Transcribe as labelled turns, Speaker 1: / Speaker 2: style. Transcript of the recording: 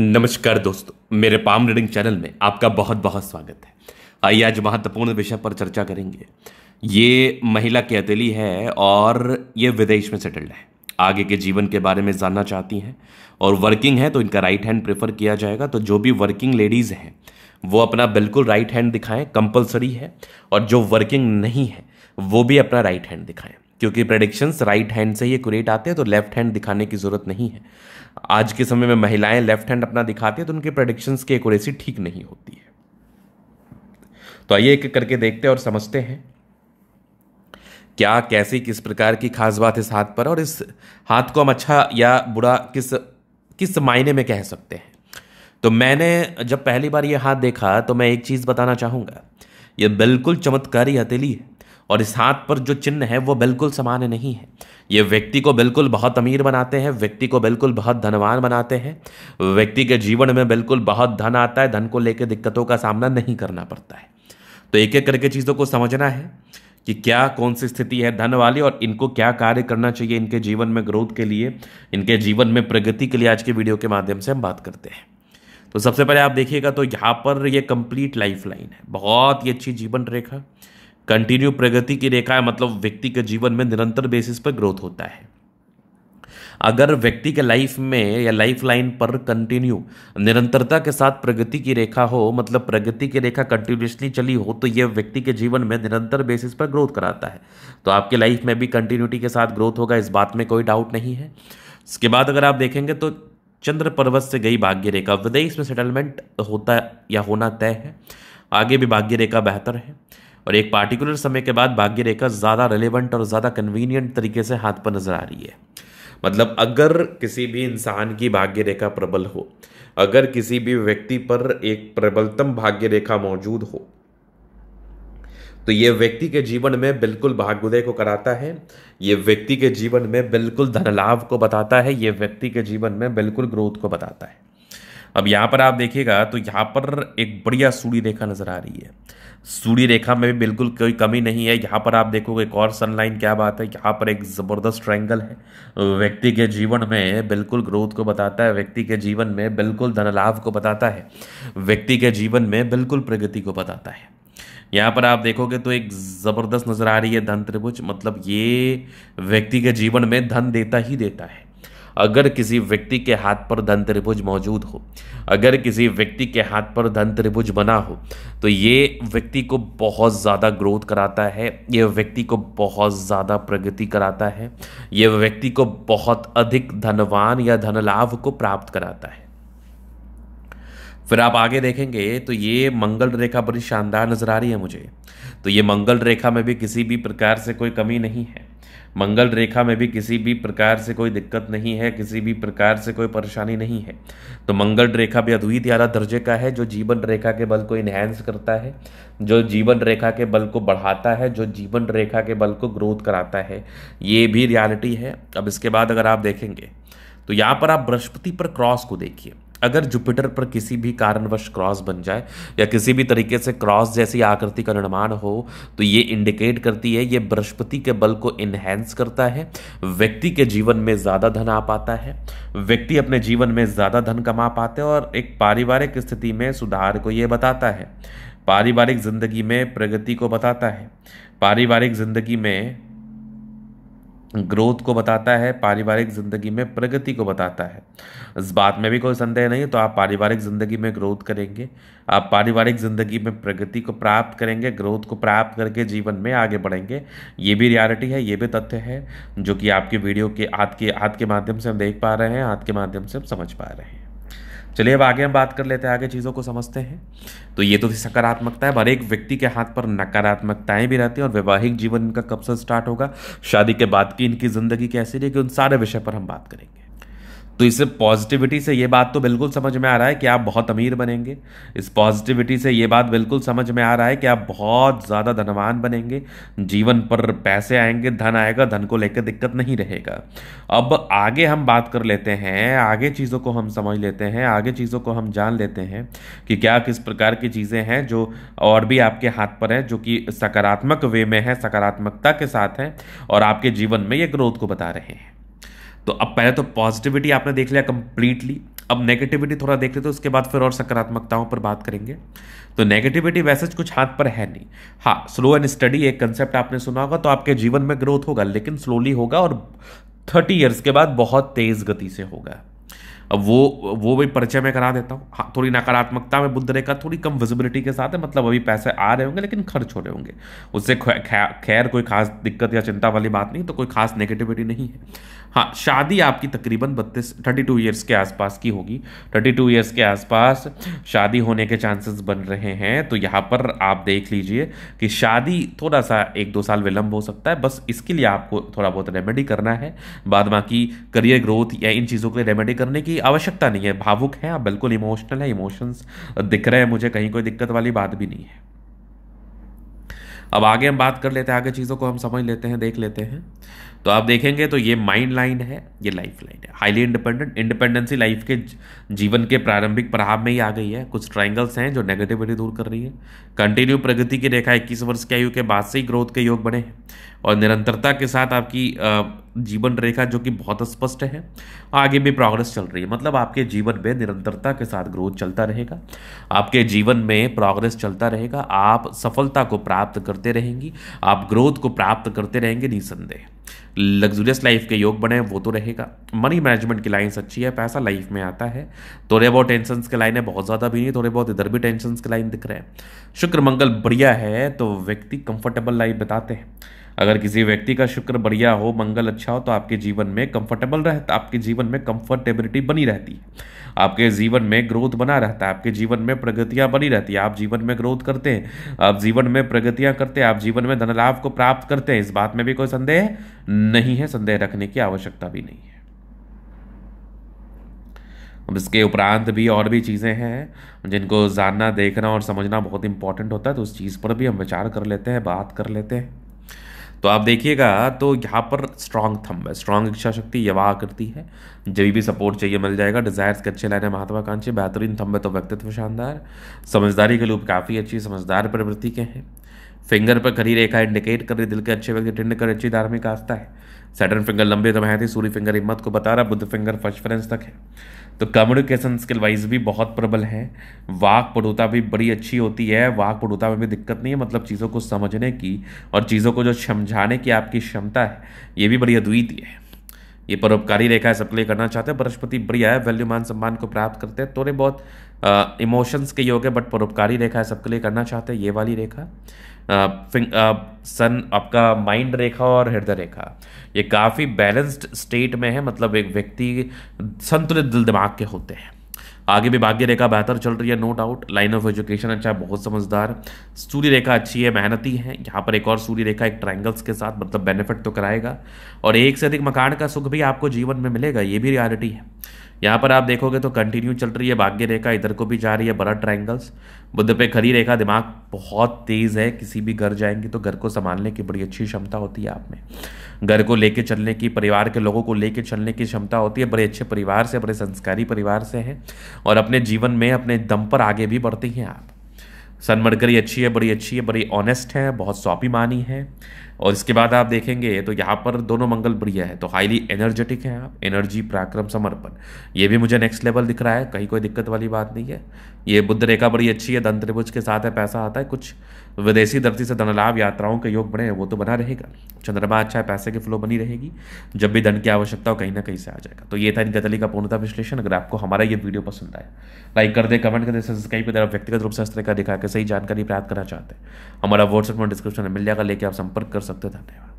Speaker 1: नमस्कार दोस्तों मेरे पाम रीडिंग चैनल में आपका बहुत बहुत स्वागत है आइए आज महत्वपूर्ण विषय पर चर्चा करेंगे ये महिला की अतीली है और ये विदेश में सेटल्ड है आगे के जीवन के बारे में जानना चाहती हैं और वर्किंग है तो इनका राइट हैंड प्रेफर किया जाएगा तो जो भी वर्किंग लेडीज़ हैं वो अपना बिल्कुल राइट हैंड दिखाएं कंपलसरी है और जो वर्किंग नहीं है वो भी अपना राइट हैंड दिखाएं क्योंकि प्रडिक्शंस राइट हैंड से ही एकट आते हैं तो लेफ्ट हैंड दिखाने की ज़रूरत नहीं है आज के समय में महिलाएं लेफ्ट हैंड अपना दिखाती हैं तो उनके प्रडिक्शंस की एकोरेसी ठीक नहीं होती है तो आइए एक करके देखते हैं और समझते हैं क्या कैसी किस प्रकार की खास बात इस हाथ पर और इस हाथ को हम अच्छा या बुरा किस किस मायने में कह सकते हैं तो मैंने जब पहली बार ये हाथ देखा तो मैं एक चीज़ बताना चाहूँगा ये बिल्कुल चमत्कारी हथेली है और इस हाथ पर जो चिन्ह है वो बिल्कुल समान नहीं है ये व्यक्ति को बिल्कुल बहुत अमीर बनाते हैं व्यक्ति को बिल्कुल बहुत धनवान बनाते हैं व्यक्ति के जीवन में बिल्कुल बहुत धन आता है धन को लेकर दिक्कतों का सामना नहीं करना पड़ता है तो एक एक करके चीज़ों को समझना है कि क्या कौन सी स्थिति है धन वाली और इनको क्या कार्य करना चाहिए इनके जीवन में ग्रोथ के लिए इनके जीवन में प्रगति के लिए आज के वीडियो के माध्यम से हम बात करते हैं तो सबसे पहले आप देखिएगा तो यहाँ पर ये कंप्लीट लाइफ लाइन है बहुत ही अच्छी जीवन रेखा कंटिन्यू प्रगति की रेखा है मतलब व्यक्ति के जीवन में निरंतर बेसिस पर ग्रोथ होता है अगर व्यक्ति के लाइफ में या लाइफ लाइन पर कंटिन्यू निरंतरता के साथ प्रगति की रेखा हो मतलब प्रगति की रेखा कंटिन्यूसली चली हो तो यह व्यक्ति के जीवन में निरंतर बेसिस पर ग्रोथ कराता है तो आपके लाइफ में भी कंटिन्यूटी के साथ ग्रोथ होगा इस बात में कोई डाउट नहीं है इसके बाद अगर आप देखेंगे तो चंद्र पर्वत से गई भाग्य रेखा विदेश में सेटलमेंट होता या होना तय है आगे भी भाग्य रेखा बेहतर है और एक पार्टिकुलर समय के बाद भाग्य रेखा ज़्यादा रिलेवेंट और ज़्यादा कन्वीनियंट तरीके से हाथ पर नज़र आ रही है मतलब अगर किसी भी इंसान की भाग्य रेखा प्रबल हो अगर किसी भी व्यक्ति पर एक प्रबलतम भाग्य रेखा मौजूद हो तो ये व्यक्ति के जीवन में बिल्कुल भाग्योदय को कराता है ये व्यक्ति के जीवन में बिल्कुल धन लाभ को बताता है ये व्यक्ति के जीवन में बिल्कुल ग्रोथ को बताता है अब यहाँ पर आप देखिएगा तो यहाँ पर एक बढ़िया सूर्य रेखा नज़र आ रही है सूर्य रेखा में भी बिल्कुल कोई कमी नहीं है यहाँ पर आप देखोगे एक और सनलाइन क्या बात है यहाँ पर एक ज़बरदस्त ट्रायंगल है व्यक्ति के जीवन में बिल्कुल ग्रोथ को बताता है व्यक्ति के जीवन में बिल्कुल धनलाभ को बताता है व्यक्ति के जीवन में बिल्कुल प्रगति को बताता है यहाँ पर आप देखोगे तो एक ज़बरदस्त नज़र आ रही है धन त्रिभुज मतलब ये व्यक्ति के जीवन में धन देता ही देता है अगर किसी व्यक्ति के हाथ पर धन त्रिभुज मौजूद हो अगर किसी व्यक्ति के हाथ पर धन त्रिभुज बना हो तो ये व्यक्ति को बहुत ज़्यादा ग्रोथ कराता है ये व्यक्ति को बहुत ज़्यादा प्रगति कराता है ये व्यक्ति को बहुत अधिक धनवान या धन लाभ को प्राप्त कराता है फिर आप आगे देखेंगे तो ये मंगल रेखा बड़ी शानदार नज़र आ रही है मुझे तो ये मंगल रेखा में भी किसी भी प्रकार से कोई कमी नहीं है मंगल रेखा में भी किसी भी प्रकार से कोई दिक्कत नहीं है किसी भी प्रकार से कोई परेशानी नहीं है तो मंगल रेखा भी अद्वित आला दर्जे का है जो जीवन रेखा के बल को इन्हेंस करता है जो जीवन रेखा के बल को बढ़ाता है जो जीवन रेखा के बल को ग्रोथ कराता है ये भी रियलिटी है अब इसके बाद अगर आप देखेंगे तो यहाँ पर आप बृहस्पति पर क्रॉस को देखिए अगर जुपिटर पर किसी भी कारणवश क्रॉस बन जाए या किसी भी तरीके से क्रॉस जैसी आकृति का निर्माण हो तो ये इंडिकेट करती है ये बृहस्पति के बल को इन्हेंस करता है व्यक्ति के जीवन में ज़्यादा धन आ पाता है व्यक्ति अपने जीवन में ज़्यादा धन कमा पाते हैं और एक पारिवारिक स्थिति में सुधार को ये बताता है पारिवारिक जिंदगी में प्रगति को बताता है पारिवारिक जिंदगी में ग्रोथ को बताता है पारिवारिक ज़िंदगी में प्रगति को बताता है इस बात में भी कोई संदेह नहीं तो आप पारिवारिक ज़िंदगी में ग्रोथ करेंगे आप पारिवारिक ज़िंदगी में प्रगति को प्राप्त करेंगे ग्रोथ को प्राप्त करके जीवन में आगे बढ़ेंगे ये भी रियलिटी है ये भी तथ्य है जो कि आपके वीडियो के आज के आज के माध्यम से हम देख पा रहे हैं आज के माध्यम से हम समझ पा रहे हैं चलिए अब आगे हम बात कर लेते हैं आगे चीज़ों को समझते हैं तो ये तो थी सकारात्मकता है हर एक व्यक्ति के हाथ पर नकारात्मकताएं भी रहती हैं और वैवाहिक जीवन इनका कब से स्टार्ट होगा शादी के बाद की इनकी ज़िंदगी कैसी रहेगी उन सारे विषय पर हम बात करेंगे तो इस पॉजिटिविटी से ये बात तो बिल्कुल समझ में आ रहा है कि आप बहुत अमीर बनेंगे इस पॉजिटिविटी से ये बात बिल्कुल समझ में आ रहा है कि आप बहुत ज़्यादा धनवान बनेंगे जीवन पर पैसे आएंगे धन आएगा धन को लेकर दिक्कत नहीं रहेगा अब आगे हम बात कर लेते हैं आगे चीज़ों को हम समझ लेते हैं आगे चीज़ों को हम जान लेते हैं कि क्या किस प्रकार की चीज़ें हैं जो और भी आपके हाथ पर हैं जो कि सकारात्मक वे में है सकारात्मकता के साथ हैं और आपके जीवन में ये ग्रोथ को बता रहे हैं तो अब पहले तो पॉजिटिविटी आपने देख लिया कंप्लीटली अब नेगेटिविटी थोड़ा देख लेते तो उसके बाद फिर और सकारात्मकताओं पर बात करेंगे तो नेगेटिविटी वैसे तो कुछ हाथ पर है नहीं हाँ स्लो एंड स्टडी एक कंसेप्ट आपने सुना होगा तो आपके जीवन में ग्रोथ होगा लेकिन स्लोली होगा और थर्टी ईयर्स के बाद बहुत तेज़ गति से होगा अब वो वो भी परिचय में करा देता हूँ हाँ थोड़ी नकारात्मकता में बुद्ध रेखा थोड़ी कम विजिबिलिटी के साथ है मतलब अभी पैसे आ रहे होंगे लेकिन खर्च हो रहे होंगे उससे खैर कोई खास दिक्कत या चिंता वाली बात नहीं तो कोई खास नेगेटिविटी नहीं है हाँ शादी आपकी तकरीबन बत्तीस थर्टी टू ईयर्स के आसपास की होगी थर्टी टू ईयर्स के आसपास शादी होने के चांसेस बन रहे हैं तो यहाँ पर आप देख लीजिए कि शादी थोड़ा सा एक दो साल विलंब हो सकता है बस इसके लिए आपको थोड़ा बहुत रेमेडी करना है बाद बाकी करियर ग्रोथ या इन चीज़ों के लिए रेमेडी करने की आवश्यकता नहीं है भावुक है आप बिल्कुल इमोशनल है इमोशंस दिख रहे हैं मुझे कहीं कोई दिक्कत वाली बात भी नहीं है अब आगे हम बात कर लेते हैं आगे चीज़ों को हम समझ लेते हैं देख लेते हैं तो आप देखेंगे तो ये माइंड लाइन है ये लाइफ लाइन है हाईली इंडिपेंडेंट इंडिपेंडेंसी लाइफ के जीवन के प्रारंभिक प्रभाव में ही आ गई है कुछ ट्राइंगल्स हैं जो नेगेटिविटी दूर कर रही है कंटिन्यू प्रगति की रेखा इक्कीस वर्ष की आयु के बाद से ही ग्रोथ के योग बने हैं और निरंतरता के साथ आपकी जीवन रेखा जो कि बहुत स्पष्ट है आगे भी प्रोग्रेस चल रही है मतलब आपके जीवन में निरंतरता के साथ ग्रोथ चलता रहेगा आपके जीवन में प्रोग्रेस चलता रहेगा आप सफलता को प्राप्त करते रहेंगी आप ग्रोथ को प्राप्त करते रहेंगे निसंदेह लग्जूरियस लाइफ के योग बने वो तो रहेगा मनी मैनेजमेंट की लाइन्स अच्छी है पैसा लाइफ में आता है थोड़े बहुत टेंशन के है बहुत ज़्यादा भी नहीं थोड़े बहुत इधर भी टेंशन के लाइन दिख रहे हैं शुक्र मंगल बढ़िया है तो व्यक्ति कंफर्टेबल लाइफ बताते हैं अगर किसी व्यक्ति का शुक्र बढ़िया हो मंगल अच्छा हो तो आपके जीवन में कंफर्टेबल रहता आपके जीवन में कंफर्टेबिलिटी बनी रहती है आपके जीवन में ग्रोथ बना रहता है आपके जीवन में प्रगतियाँ बनी रहती है आप जीवन में ग्रोथ करते हैं आप जीवन में प्रगतियाँ करते हैं आप जीवन में धनलाभ को प्राप्त करते हैं इस बात में भी कोई संदेह नहीं है संदेह रखने की आवश्यकता भी नहीं है अब इसके उपरांत भी और भी चीज़ें हैं जिनको जानना देखना और समझना बहुत इंपॉर्टेंट होता है तो उस चीज़ पर भी हम विचार कर लेते हैं बात कर लेते हैं तो आप देखिएगा तो यहाँ पर स्ट्रांग थम्ब है स्ट्रांग इच्छा शक्ति ये वाह करती है जब भी सपोर्ट चाहिए मिल जाएगा डिजायर्स के अच्छे है महत्वाकांक्षी बेहतरीन थम्ब है तो व्यक्तित्व शानदार समझदारी के लोग काफ़ी अच्छी समझदार प्रवृत्ति के हैं फिंगर पर खरी रेखा इंडिकेट कर रही दिल के अच्छे व्यक्ति टिंड कर अच्छी धार्मिक आस्था है सैटर्न फिंगर लंबे समय तो थी सूर्य फिंगर हिम्मत को बता रहा बुद्ध फिंगर फर्स्ट फ्रेंस तक है तो कम्युनिकेशन स्किल वाइज भी बहुत प्रबल है वाक पढ़ुता भी बड़ी अच्छी होती है वाक पढ़ुता में भी दिक्कत नहीं है मतलब चीज़ों को समझने की और चीज़ों को जो समझाने की आपकी क्षमता है ये भी बड़ी अद्वितीय है ये परोपकारी रेखा है सबके लिए करना चाहते हैं बृहस्पति बढ़िया है वैल्यूमान सम्मान को प्राप्त करते हैं थोड़े बहुत इमोशंस के योग है बट परोपकारी रेखा है सबके लिए करना चाहते हैं ये वाली रेखा सन आपका माइंड रेखा और हृदय रेखा ये काफ़ी बैलेंस्ड स्टेट में है मतलब एक व्यक्ति संतुलित दिल दिमाग के होते हैं आगे भी भाग्य रेखा बेहतर चल रही है no doubt line of education अच्छा है बहुत समझदार सूर्य रेखा अच्छी है मेहनती है यहाँ पर एक और सूर्य रेखा एक ट्रायंगल्स के साथ मतलब बेनिफिट तो कराएगा और एक से अधिक मकान का सुख भी आपको जीवन में मिलेगा ये भी रियलिटी है यहाँ पर आप देखोगे तो कंटिन्यू चल रही है भाग्य रेखा इधर को भी जा रही है बड़ा ट्राइंगल्स बुद्ध पे खरी रेखा दिमाग बहुत तेज़ है किसी भी घर जाएंगे तो घर को संभालने की बड़ी अच्छी क्षमता होती है आप में घर को लेके चलने की परिवार के लोगों को लेके चलने की क्षमता होती है बड़े अच्छे परिवार से बड़े संस्कारी परिवार से हैं और अपने जीवन में अपने दम पर आगे भी बढ़ती हैं आप सनमरकरी अच्छी है बड़ी अच्छी है बड़ी ऑनेस्ट है बहुत स्वाभिमानी है और इसके बाद आप देखेंगे तो यहाँ पर दोनों मंगल बढ़िया है तो हाईली एनर्जेटिक हैं आप एनर्जी पराक्रम समर्पण ये भी मुझे नेक्स्ट लेवल दिख रहा है कहीं कोई दिक्कत वाली बात नहीं है ये बुद्ध रेखा बड़ी अच्छी है धन त्रिभुज के साथ है पैसा आता है कुछ विदेशी धरती से धनलाभ यात्राओं के योग बने हैं वो तो बना रहेगा चंद्रमा अच्छा है पैसे की फ्लो बनी रहेगी जब भी धन की आवश्यकता हो कहीं ना कहीं से आ जाएगा तो ये था इनका का पूर्णता विश्लेषण अगर आपको हमारा ये वीडियो पसंद आया लाइक कर दे कमेंट कर दे सब्सक्राइब कर दे व्यक्तिगत रूप से हस्तरेखा दिखा के सही जानकारी प्राप्त करना चाहते हैं हमारा व्हाट्सएप में डिस्क्रिप्शन में मिल जाएगा लेके आप संपर्क कर सबका धन्यवाद